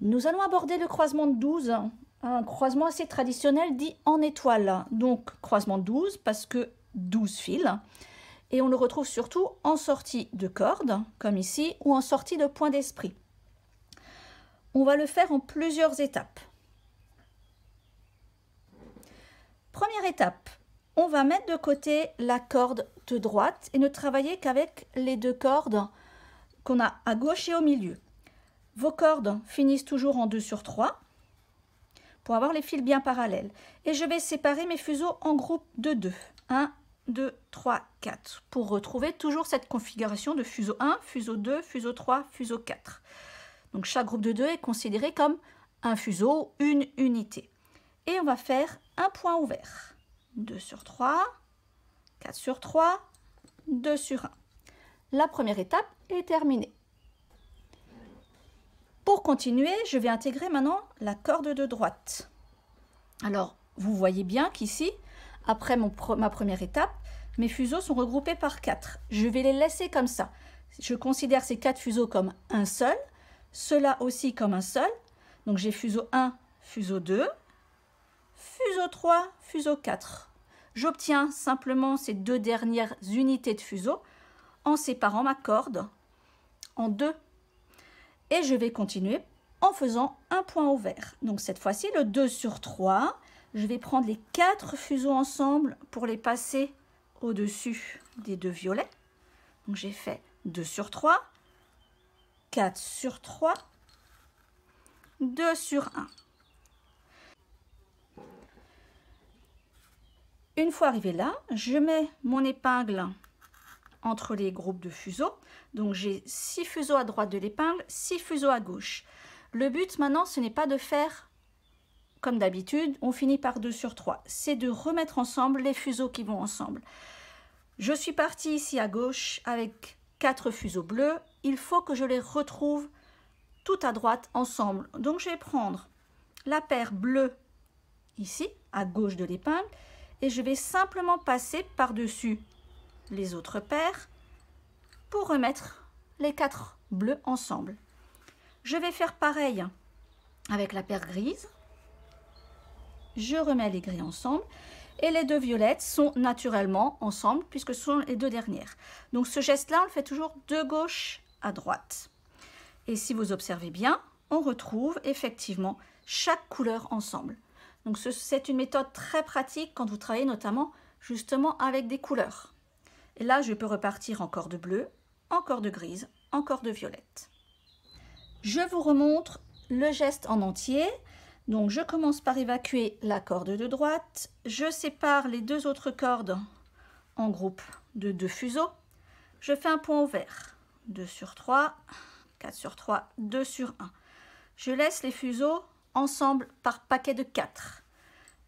Nous allons aborder le croisement de 12, hein. un croisement assez traditionnel dit en étoile. Donc croisement de 12 parce que 12 fils. Et on le retrouve surtout en sortie de corde, comme ici, ou en sortie de point d'esprit. On va le faire en plusieurs étapes. Première étape, on va mettre de côté la corde de droite et ne travailler qu'avec les deux cordes qu'on a à gauche et au milieu. Vos cordes finissent toujours en 2 sur 3 pour avoir les fils bien parallèles. Et je vais séparer mes fuseaux en groupe de 2. 1, 2, 3, 4 pour retrouver toujours cette configuration de fuseau 1, fuseau 2, fuseau 3, fuseau 4. Donc chaque groupe de 2 est considéré comme un fuseau, une unité. Et on va faire un point ouvert. 2 sur 3, 4 sur 3, 2 sur 1. La première étape est terminée. Pour continuer, je vais intégrer maintenant la corde de droite. Alors, vous voyez bien qu'ici, après mon, ma première étape, mes fuseaux sont regroupés par quatre. Je vais les laisser comme ça. Je considère ces quatre fuseaux comme un seul, ceux-là aussi comme un seul. Donc j'ai fuseau 1, fuseau 2, fuseau 3, fuseau 4. J'obtiens simplement ces deux dernières unités de fuseau en séparant ma corde en deux et je vais continuer en faisant un point au vert. Donc cette fois-ci, le 2 sur 3, je vais prendre les quatre fuseaux ensemble pour les passer au-dessus des deux violets. Donc j'ai fait 2 sur 3, 4 sur 3, 2 sur 1. Une fois arrivé là, je mets mon épingle entre les groupes de fuseaux. Donc j'ai 6 fuseaux à droite de l'épingle, 6 fuseaux à gauche. Le but maintenant, ce n'est pas de faire comme d'habitude, on finit par 2 sur 3. C'est de remettre ensemble les fuseaux qui vont ensemble. Je suis partie ici à gauche avec quatre fuseaux bleus. Il faut que je les retrouve tout à droite ensemble. Donc je vais prendre la paire bleue ici, à gauche de l'épingle, et je vais simplement passer par-dessus les autres paires pour remettre les quatre bleus ensemble. Je vais faire pareil avec la paire grise. Je remets les gris ensemble et les deux violettes sont naturellement ensemble puisque ce sont les deux dernières. Donc ce geste-là, on le fait toujours de gauche à droite. Et si vous observez bien, on retrouve effectivement chaque couleur ensemble. Donc c'est une méthode très pratique quand vous travaillez notamment justement avec des couleurs. Et là, je peux repartir en de bleu, encore de grise, encore de violette. Je vous remontre le geste en entier. Donc, je commence par évacuer la corde de droite. Je sépare les deux autres cordes en groupe de deux fuseaux. Je fais un point ouvert. 2 sur 3, 4 sur 3, 2 sur 1. Je laisse les fuseaux ensemble par paquet de 4.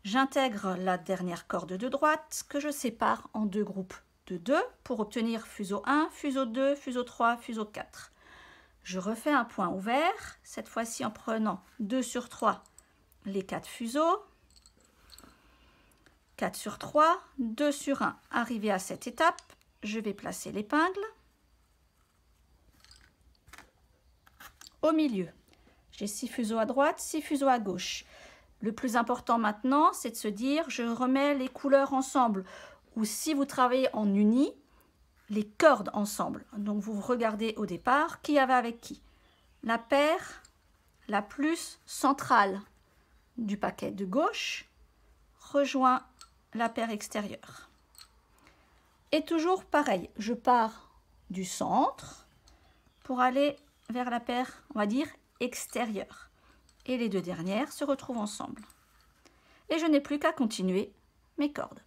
J'intègre la dernière corde de droite que je sépare en deux groupes 2 pour obtenir fuseau 1, fuseau 2, fuseau 3, fuseau 4. Je refais un point ouvert, cette fois-ci en prenant 2 sur 3, les 4 fuseaux. 4 sur 3, 2 sur 1. Arrivé à cette étape, je vais placer l'épingle au milieu. J'ai 6 fuseaux à droite, 6 fuseaux à gauche. Le plus important maintenant, c'est de se dire, je remets les couleurs ensemble ou si vous travaillez en uni, les cordes ensemble. Donc vous regardez au départ qui avait avec qui. La paire la plus centrale du paquet de gauche rejoint la paire extérieure. Et toujours pareil, je pars du centre pour aller vers la paire, on va dire, extérieure. Et les deux dernières se retrouvent ensemble. Et je n'ai plus qu'à continuer mes cordes.